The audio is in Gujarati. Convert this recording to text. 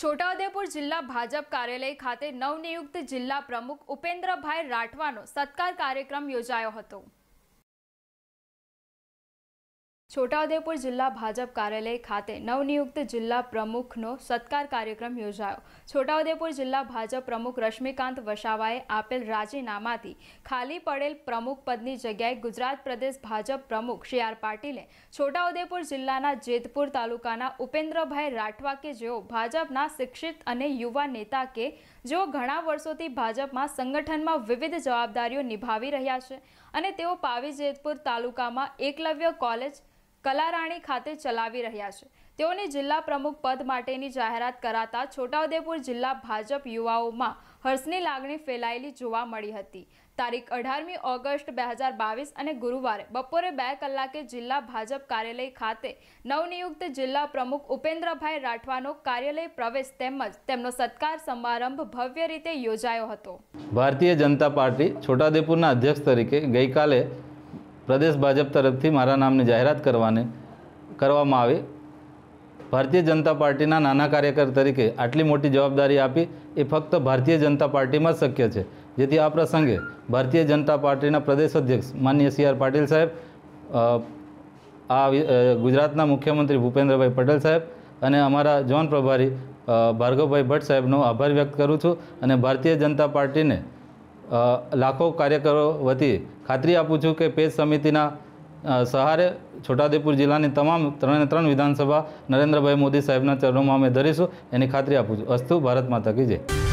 છોટાઉદેપુર જિલ્લા ભાજપ કાર્યાલય ખાતે નવનિયુક્ત જિલ્લા પ્રમુખ ઉપેન્દ્રભાઈ રાઠવાનો સત્કાર કાર્યક્રમ યોજાયો હતો છોટાઉદેપુર જિલ્લા ભાજપ કાર્યાલય ખાતે નવનિયુક્ત જિલ્લા પ્રમુખનો સત્કાર કાર્યક્રમ યોજાયો છોટાઉદેપુર જિલ્લા ભાજપ પ્રમુખ રશ્મિકાંત વસાવાએ આપેલ રાજીનામાથી ખાલી પડેલ પ્રમુખ પદની જગ્યાએ ગુજરાત પ્રદેશ ભાજપ પ્રમુખ સી આર પાટીલે છોટાઉદેપુર જિલ્લાના જેતપુર તાલુકાના ઉપેન્દ્રભાઈ રાઠવા કે જેઓ ભાજપના શિક્ષિત અને યુવા નેતા કે જેઓ ઘણા વર્ષોથી ભાજપમાં સંગઠનમાં વિવિધ જવાબદારીઓ નિભાવી રહ્યા છે અને તેઓ પાવી જેતપુર તાલુકામાં એકલવ્ય કોલેજ કલારાણી ખાતે ચલાવી રહ્યા છે તેઓની જિલ્લા પ્રમુખ પદ માટેની જાહેરાત કરાતા છોટાઉદેપુર જિલ્લા ભાજપ યુવાઓમાં હર્ષની લાગણી ફેલાયેલી જોવા મળી હતી તારીખ અઢારમી ઓગસ્ટ બે હજાર બાવીસ અને ગુરુવારે બપોરે બે કલાકે જિલ્લા ભાજપ કાર્યાલય ખાતે નવનિયુક્ત જિલ્લા પ્રમુખ ઉપેન્દ્રભાઈ રાઠવાનો કાર્યાલય પ્રવેશ તેમજ તેમનો સત્કાર સમારંભ ભવ્ય રીતે યોજાયો હતો ભારતીય જનતા પાર્ટી છોટાઉદેપુરના અધ્યક્ષ તરીકે ગઈકાલે પ્રદેશ ભાજપ તરફથી મારા નામની જાહેરાત કરવાને કરવામાં આવી ભારતીય જનતા પાર્ટીના નાના કાર્યકર તરીકે આટલી મોટી જવાબદારી આપી એ ફક્ત ભારતીય જનતા પાર્ટીમાં જ શક્ય છે જેથી આ પ્રસંગે ભારતીય જનતા પાર્ટીના પ્રદેશ અધ્યક્ષ માન્ય સી આર પાટીલ સાહેબ આ ગુજરાતના મુખ્યમંત્રી ભૂપેન્દ્રભાઈ પટેલ સાહેબ અને અમારા જોન પ્રભારી ભાર્ગવભાઈ ભટ્ટ સાહેબનો આભાર વ્યક્ત કરું છું અને ભારતીય જનતા પાર્ટીને લાખો કાર્યકરો વતી ખાતરી આપું છું કે પેજ સમિતિના સહારે છોટાઉદેપુર જિલ્લાની તમામ ત્રણે ત્રણ વિધાનસભા નરેન્દ્રભાઈ મોદી સાહેબના ચરણોમાં અમે ધરીશું એની ખાતરી આપું છું અસ્તુ ભારત માતા કી જય